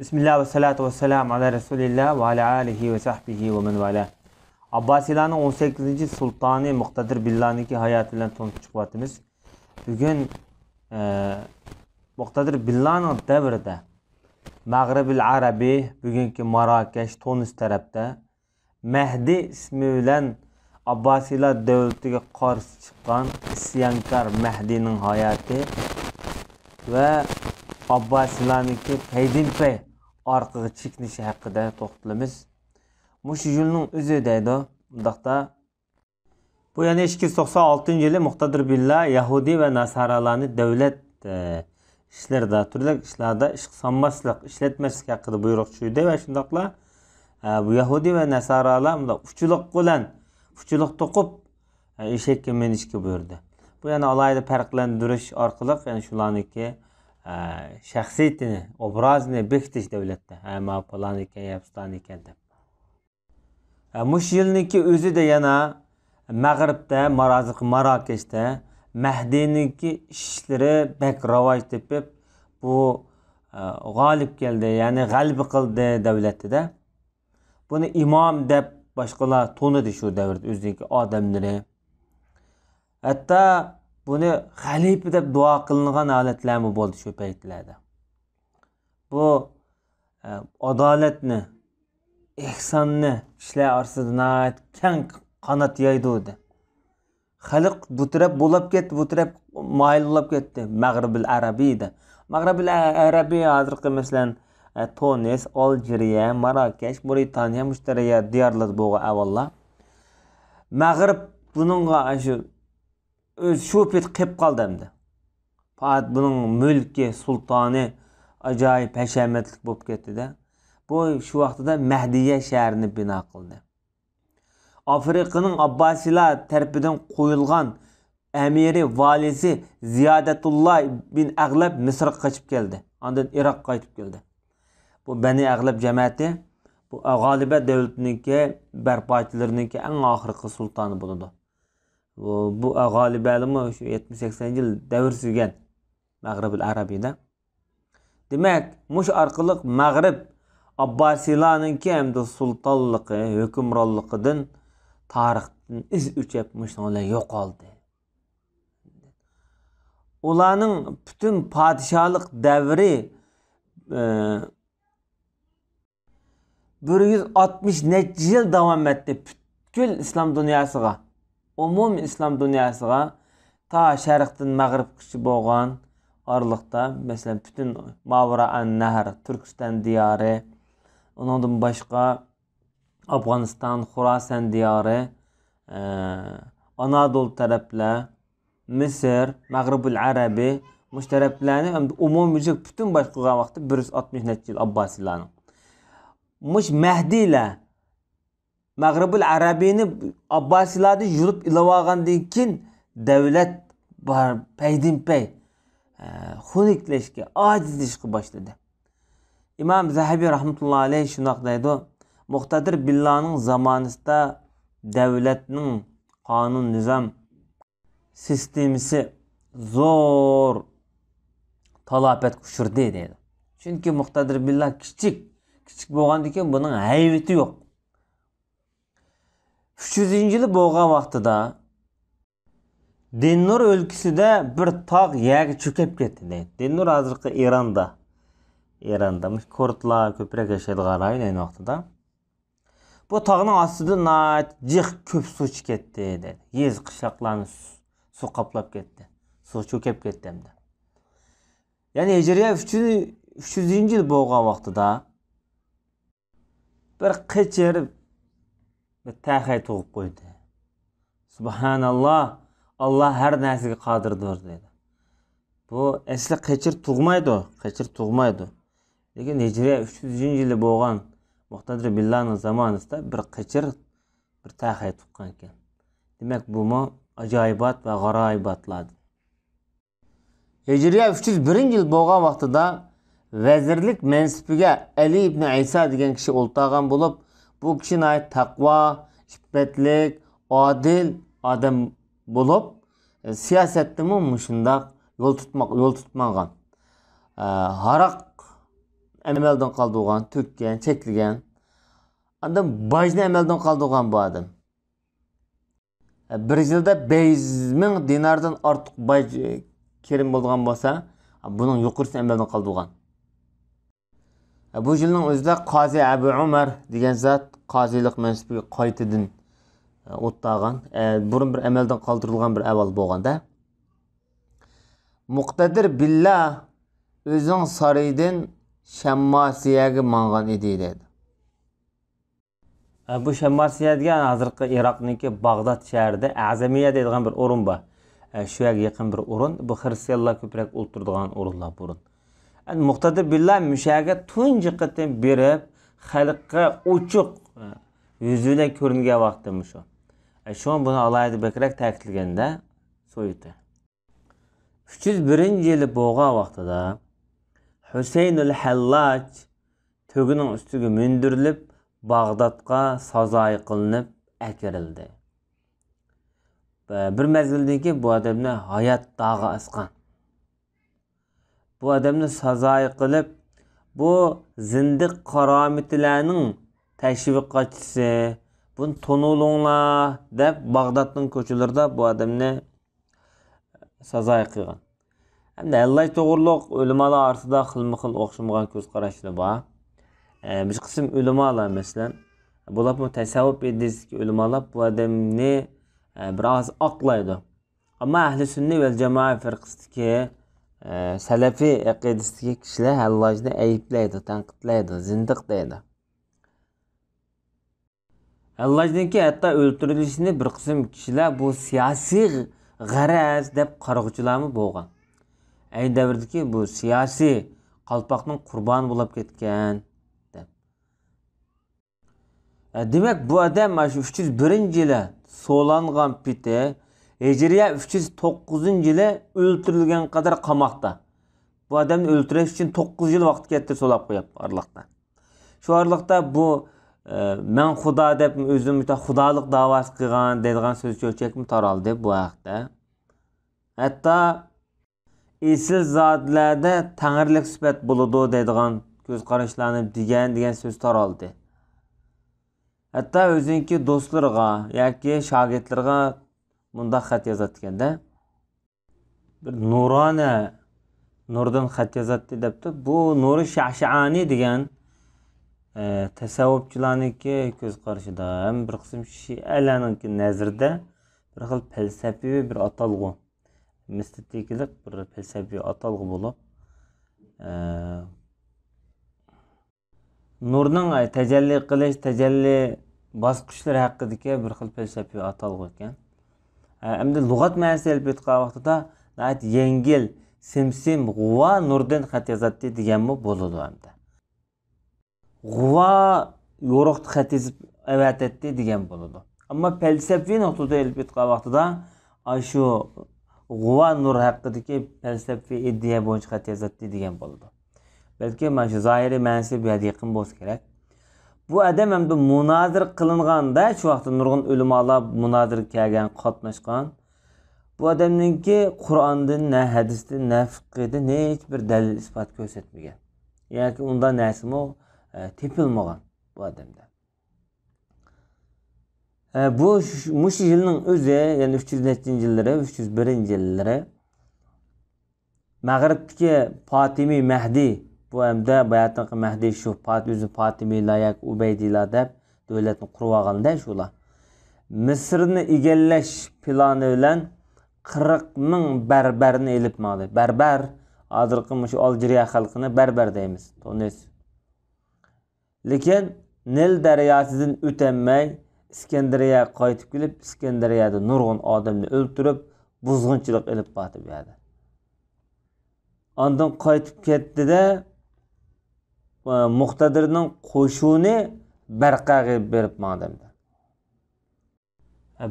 Bismillah ve salatu ve selamu ala Resulillah ve ala alihi ve sahbihi ve men vela. Abbasilanın 18. Sultanı Muktadir Billah'ınki hayatıyla tanışıqvatımız. Bugün e, Muktadir Billah'ın devrede Mağribil Arabi, bugünkü Marrakeş, Tunus tarafta Mehdi ismi bilen Abbasila devletine karşı çıkan isyankar Mehdi'nin hayatı ve abbosilarniki pay orqaga chekinishi haqida to'xtalamiz mushu yo'lning o'zi deydi bundaqda bu yana ikki yuz to'qson oltinchi yili muqtadir billa yahudiy va nasaralarni davlat e, ishlarida turli ishlarda ish qilmaslik ishlatmaslik haqida buyruq tushdi va shundoqla e, bu yahudiy va nasoralar bunday uchuliq bilan uchuliq to'qib e, eshakka minishga buyurdi bu yana alohida farqlandirish orqali ya'ni shularniki shaxsiyatini obrazini bekitish davlatda man palon ekan yapston ekan deb mush yilniki o'zida yana mag'ribda maroziq marokashda mahdiyniki ishlari bak rivoj tepib bu g'olib keldi ya'ni g'albi qildi davlatida buni imom deb boshqalar to'nidi shu davrda o'ziniki odamlari hatto buni g'alib deb duo qilingan holatlarmi bo'ldi shu paytlarda bu e, adolatni ehsonni kishilar orasida kang qanot yoyduvdi xalq bu taraf bo'lib ketdi bu taraf moyil bo'lib ketdi mag'ribil arabiyda mag'ribil arabiy hozirgi masalan e, tunis olgeriya marokash britaniya mushtariya diyorlar bo'lgan avvallar mag'rib buningga shu o'zi shu pet qilib qoldi hamda faqat buning mulki sultoni ajoyib hashamatlik bo'lib ketdida bu shu vaqtida mahdiya shahrini bino qildi afriqaning abbasiylar tarafidan qo'yilgan amiri valisi ziyodatulloh bin ag'lab misrga qochib keldi undan iroqqa qaytib keldi bu bani ag'lab jamiyati bu g'oliba davlatiniki barpochilariniki eng oxirgi sultoni bo'ladi bu g'olib alimi o'sha yetmish sakson yil davr surgan mag'ribil arabiyda demak mush orqali mag'rib abbosiylarninki hamda sultonligi hukmronligidan tarixdan iz uchab mushlar yo'qoldi ularning butun podsholik davri e, bir yuz oltmish necha yil davom etdi butkul islom dunyosiga umum islom dunyosiga to sharqdan mag'ribgacha bo'lgan oraliqda masalan butun mavra an nahr turkiston diyori undan boshqa afg'oniston xurasan diyori e, anadolu taraflar misr mag'ribul arabi mush taraflarni umumiy butun boshqa vaqtda bir yuz oltmish necha yil abbosiylarni mush mahdiylar mag'ribul arabiyni abbasilarni yulib ilib olgandan keyin davlat bar paydinpay xunuklashga e, ojizlashga boshladi imom zahabiy rahmatullohi alayhi shundoq deydi muqtadir billahın zamonasida davlatning kanun nizom sistemasi zo'r talafotga uchirdi dedi. Çünkü muqtadir billah kichik kichik bo'lgandan ki bunun hayviti yok. 300-yili bo'lgan vaqtida Dennur o'lkasida bir tağ yagi cho'kib ketdi deydi. Dennur İran'da, Eronda. Eronda kurdlar ko'proq yashaydigan rayon ayni vaqtida. Bu tağın ostida nat jiq ko'p suv ketdi dedi. Yez qishloqlarni suv qaplab ketdi. Suv cho'kib ketdi hamda. Ya'ni hijriya 300-yil bo'lgan vaqtida bir qichir тәхай тоғып қойды субханалла алла һәр нәрсеге қадірді деді. дейді бұл әсілі қечір туғмайды ғой қечір туғмайды деген хижра үш жүз жылы болған мұхтадыр билланың заманында бір қечір бір тәхай туған екен демек бұл ғажайбат ва ғарайбатлады хижра үш жүз бірінші жыл болған уақытыда уәзірлік мәнсіпіге әли ибн айса деген кісі ұлтаған болып bu kishini adil adam bulup e, bo'lib mi muşunda yo'l tutmak yo'l tutmagan haroq amaldan qoldirgan to'kkan cheklagan anda bojni amaldan qoldirgan bu adam e, bir yılda 5000 ming dinardan ortiq boj e, kirim bo'lgan bo'lsa e, buning yuqorisini amaldan qoldirgan бұл жылдың өзінде Қази әбу Умар деген зат Қазилық мәнсіпігі қайтыдың ұттаған, бұрын бір әмәлдің қалдырылған бір әвал болғанда. мұқтадір билла өзің сарайдың Шәммасияғы маңған еді еді. Әбу Шәммасияғы Ирақныңке Бағдат шәрді әземия дейдіған бір орын ба? Шуәге екен бір орын бұл көпірек ұлттырдыған ұрынлап ұрын. бұрын muqtada billah mushaga tunji qatim berib xalqqa ochiq e, yuzida ko'ringan vaqti shu shu buni alayda bekrak ta'kidlaganda so'ydi uch yuz birinchi yili bo'lgan vaqtida husaynul hallaj tugining ustiga mindirilib bag'dodga sazoy qilinib akirildi bir mazgildan keyin bu odamni hayot dog'i asqan bu adamni sazoyi qilib bu zindiq qaromitilarning tashviqotchisi buni tonulinglar deb bag'dodning ko'chalarida bu odamni e, sazoyi qilgan hamda allay to'g'riliq ulamolar orasida xilma xil o'xshamagan ko'z qarashlar bor e, bir qism ulamolar masalan bular tasavvuf idisdagi ulamolar bu odamni e, biroz oqlaydi ammo ahli sunna va jamoa firqisidagi Сәләфи әкедістігі кішілі әлләжді әйіплейді, тәңкітлейді, зындық дейді. Әлләждіңкі әтті өлтүрілісіні бір қысым кішілі сияси ғарәз деп қарғычыламы болған. Әйіндәбірді ке, сияси қалпақтың құрбан болып кеткен. Демек, бұ адам 301-ін соланған пити, hijriya uch yuz to'qqizinchi yili o'ltirilgan qadar qamoqda bu odamni o'ltirish uchun to'qqiz yil vaqt ketdi so'lab qo'yapti orliqda shu orliqda bu e, man xudo deb o'zim xudolik davosi qilgan deydigan so'z cho'chakmi taraldi bu haqda hatto esil zotlarda tangirlik sifat bo'ladi deydigan ko'z qarashlarni degan degan so'z taraldi hatto o'ziniki do'stlarga yoki shogirdlarga bundaq xat yozayotganda bir nurona nurdan xat yozadi debdi bu nuri shashani degan e, tasavvufchilarniki ko'z qarashida ham bir qism shialarniki nazrida bir xil falsafiy bir atalg'u mistiklik bir falsafiy atalg'u bo'lib e, nurning tajalli qilish tajalli bosqichlari haqidagi bir xil falsafiy atalg'u ekan Ee, lügat endi lug'at ma'nosida da, vaqtida yengil simsim g'uva nurdin xat yozadi deganmi bo'ladi endi g'uva yo'riq xat yozib avatadi Ama bo'ladi ammo falsafiy nuqtada elbetqa vaqtida shu g'uva nur haqidagi falsafiy idea bo'yicha xat yozadi degan bo'ladi balki mana shu zohiriy ma'nosi bu yerda yaqin bo'lsa kerak Bu adam əmdə münazir qılınğanda şu vaxtda nurgun ulamalar münazir kəlgən, qatnaşqan. Bu adamınki Qur'andan, nə hədisdən, nə fiqhdən heç bir dəlil isbat göstərməyən. Yəni ki, onda nəsimi e, tepilməyən bu adamda. E, bu muş ilinin özü, yəni 300-ci illəri, 301-ci illəri Məğribdəki Fatimi Mehdi bu hamda boyatinqi mahdiy shu pat o'zi layak ubaydiyla deb davlatni qurvaganda shular misrni egallash plani bilan qirq ming barbarni ilib madi barbar hozirgi shu oljiriya xalqini barbar deymiz tunis lekin nil daryosidan o'tolmay iskandariyaga qaytib kelib iskandariyada nurg'un odamni o'ltirib buzg'unchilik ilib qotib bu ondan qaytib ketdida muqtadirning э, qo'shuni barqaga berib demdi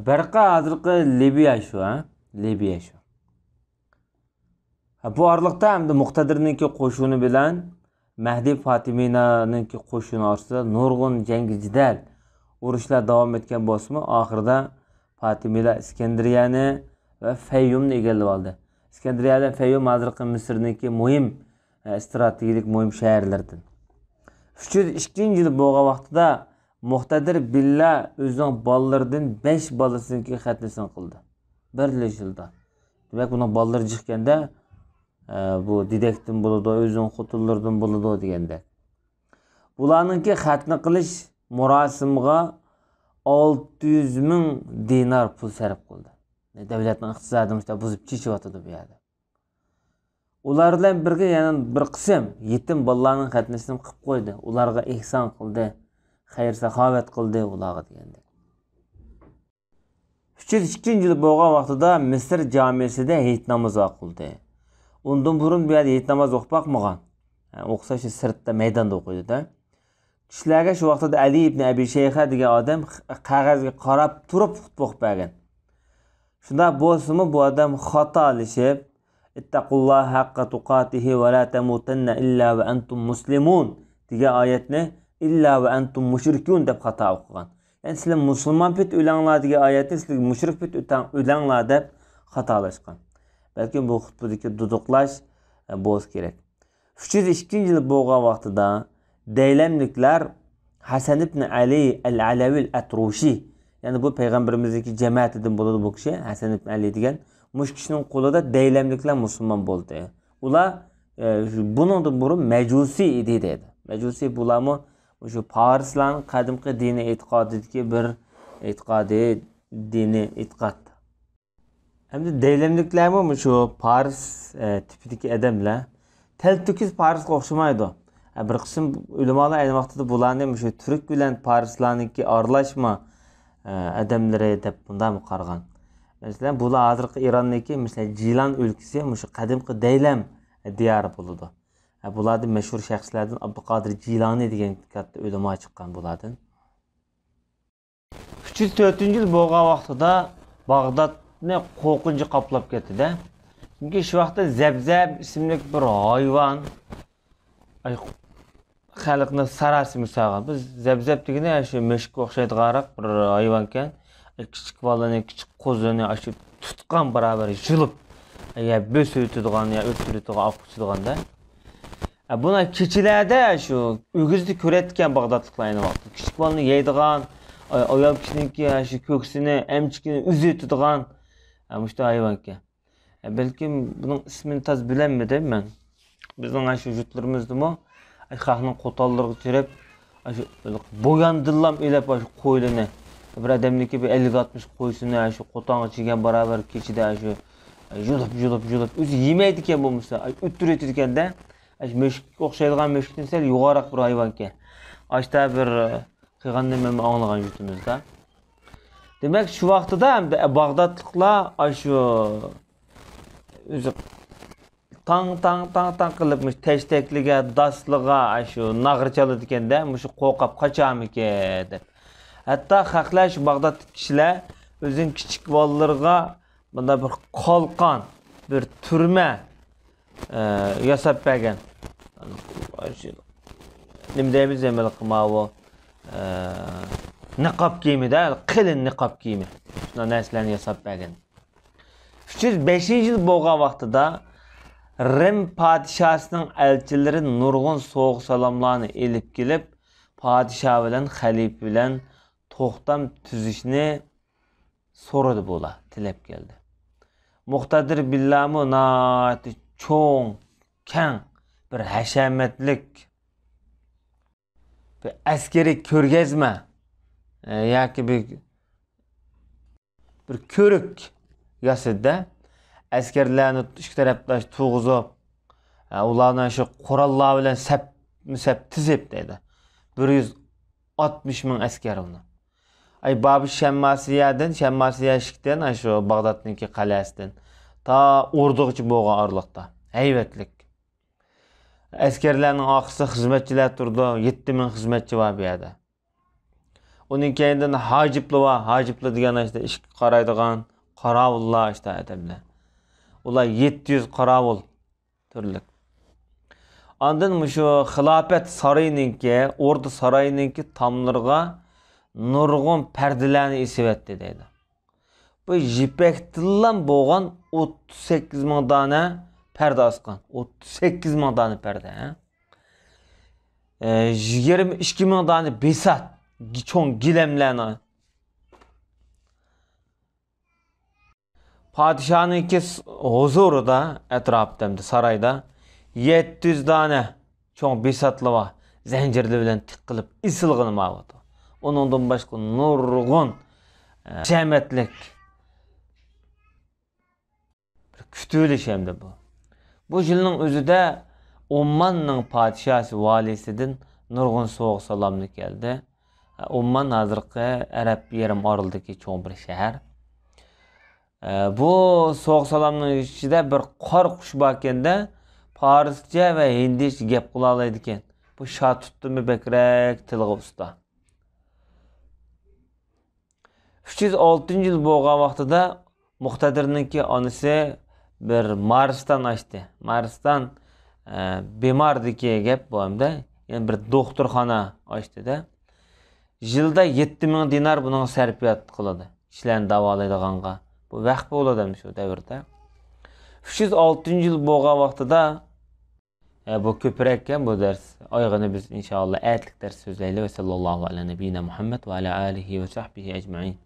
barqa hozirgi libiya shu a libiya shu bu orliqda hamda muqtadirniki qo'shuni bilan mahdi fotiminaniki qo'shuni orasida nurg'un jangi jidal urushlar davom etgan bo'lsinmi oxirida fatimila iskandariyani va fayyumni egallab oldi iskandariyada fayyum hozirgi misrniki muhim strategik muhim shaharlardan uch yuz ikkinchi yil bo'lgan vaqtida muqtadir billa o'zining bolalaridan besh bolasiniki xatlisini qildi bir yilda demak buni bolalari chiqqanda e, bu didakdan bo'ladi o'zini xotinlaridan bo'ladi deganda bularninki xatni qilish murosimga olti yuz ming dinar pul sarf qildi davlatni iqtisodini buzib chechyotdi bu yerda ular bilan birga yana bir qism yetim bolalarning qatnashini qilib qo'ydi ularga ehson qildi xayr saxovat qildi ularga deganda uch yuz ikkinchi yil bo'lgan vaqtida misr jamisida hayit namozi o'qildi undan burun bu yerda hayit namozi o'qib boqmagan o'qisa shu sirtda maydonda o'qiydida kishilarga shu vaqtida ali ibn abi shayha degan odam qog'ozga qarab turib xutba o'qib bergan shunda bo'lsinmi bu odam xato İttaqullaha haqqa tuqatihi və la tamutunna illa və entum muslimun. Digər ayətni illa və entum müşrikun deyə xata oxuğan. Yəni sizlər müsəlman bit ölənglər deyə ayətni sizlər müşrik bit ölənglər deyə xatalaşqan. Bəlkə bu xutbadakı duduqlaş e, boz kerak. 302-ci il boğan vaxtında Deyləmliklər Hasan ibn Ali el-Alavil Atrushi, yəni bu peyğəmbərimizdəki cəmaət edin buludu bu kişi, Hasan ibn Ali deyilən mush kishining qo'lida deylamliklar musulmon bo'ldi ular da buru majusiy idi dedi majusiy bularmi shu farslarni qadimgi dini ki bir e'tiqodiy dini Hem de e'tiqod hamda deylamliklarmi shu fars tipidagi odamlar tal tukis farsga o'xshamaydi bir qism ulamolar aytmoqda bularni shu turk bilan farslarniki aralashma adamlari deb bundan kargan? masalan bular hozirgi eronniki masalan jilan o'lkasi ham o'sha qadimgi daylam diyori bo'ladi bularni mashhur shaxslardan abduqodir jiloniy degan katta ulamo chiqqan bo'ladi uch yuz to'rtinchi yil bo'lgan vaqtida bag'dodni qo'rqinch qoplab ketdida chunki shu vaqtda zabzab ismli bir hayvon xalqni sarasi musagan biz zabzab degani shu mushukka o'xshaydiganroq bir hayvon ekan kichik bolani kichik qo'zini shu tutgan barobar yulib yo bo'siritidigan yo o'tiritigan olib qochirdiganda buni kechalarda shu o'gizni ko'rayotgan bag'dodliklar ayni vaqtda kichik bolani yeydigan ayol kishiniki shu ko'ksini amchikini uzitadigan mushtu hayvonki balkim buning ismini toz bilolmadim man bizning shu yurtlarimizdami xalqning qo'tollariga tirib shu bo'yandilam elab shu qo'ylini бір адамдікі бір әлік алтмыш қойсыны әші қотанға жеген барабар кешеде әші жұлып жұлып жұлып өзі емейді екен болмаса үттіреді екен де әші мешікке ұқсайдыған мешіктен сәл жоғарырақ бір айван екен ашта бір ә, қиғанды мен аңлаған жұртымыз да демек шу уақытыда ә, бағдаттықла әші ә, өзі таң таң таң таң қылып тәштәкліге дастлыға әші нағыр екен да қорқап қачамын екен деп Hətta Xəxləş Bağdad kişilər özün kiçik vallarına bunda bir qalqan, bir türmə e, yasab bəgən. Nim yəni, deyimiz əməl qımağı. E, niqab geyimi də, yəni qilin niqab geyimi. Şuna nəslərini yasab bəgən. 305-ci il boğa vaxtıda Rim padişahının elçiləri nurgun soğuq salamlarını elib gəlib padişah ilə xəlif ilə to'xtam tuzishni so'radi bola tilab keldi muqtadir billami nati cho'ng kang bir hashamatlik bir askariy ko'rgazma e, yoki bir bir ko'rik yasadida askarlarni ikki taraflash turg'izib e, ularni shu qurollar bilan sap sap tizib dedi bir yuz oltmish ming askar uni ay Babi Şəmmasiyyədən, Şəmmasiyyə eşikdən, ay şu Bağdadınki qaləsidən ta Urduqçı boğan arlıqda. Heyvətlik. Əskərlərin axısı xidmətçilər durdu. 7000 xidmətçi var bu yerdə. Onun keyindən Hacibli var. Hacibli deyən işte iş qaraydığan qaravullar işte ədəblə. Ular 700 qaravul türlük. Andan mı şu xilafət sarayınınki, ordu sarayınınki tamlarına nurgun perdilerini isibetti dedi. Bu jipektillan boğan 38 ming dana perde askan. 38 madane perde. He? E, 22 ming dana besat. Çoğun gilemlerini. Padişahın iki huzuru da etrafımda sarayda 700 tane çok besatlı var. Zencirli bilen tıkkılıp isilgını mağdı. оныңдан башқа нұрғын э, шәметлік күтулі шәмді бұл бұл жылының өзі де омманның патишасы валисідің нұрғын соғы саламды келді Оман э, әзірқі әрәп ерім арылды ке чоң бір шәр э, бұл соғы саламның үші де бір қар құш бәкенді парыс және ендеш геп құлалайды кен бұл ша тұтты мүбекірек тілғы ұста uch yuz oltinchi yil bo'lgan vaqtida muqtadirniki onasi bir marsdan ochdi marsdan e, bemardiki gap bo'limda ya'ni bir doktorxona ochdida yilda yetti ming dinar buning sarfiyat qiladi kishilarni davolaydiganga bu vaqt bo'ladi shu davrda uch yuz oltinchi yil bo'lgan vaqtida e, bu ko'proq ekan bu dars oyg'ini biz inshaalloh atlik dars so'zlaylik va sallallohu ala nabiyina muhammad va ala alihi va sahbihi ajmain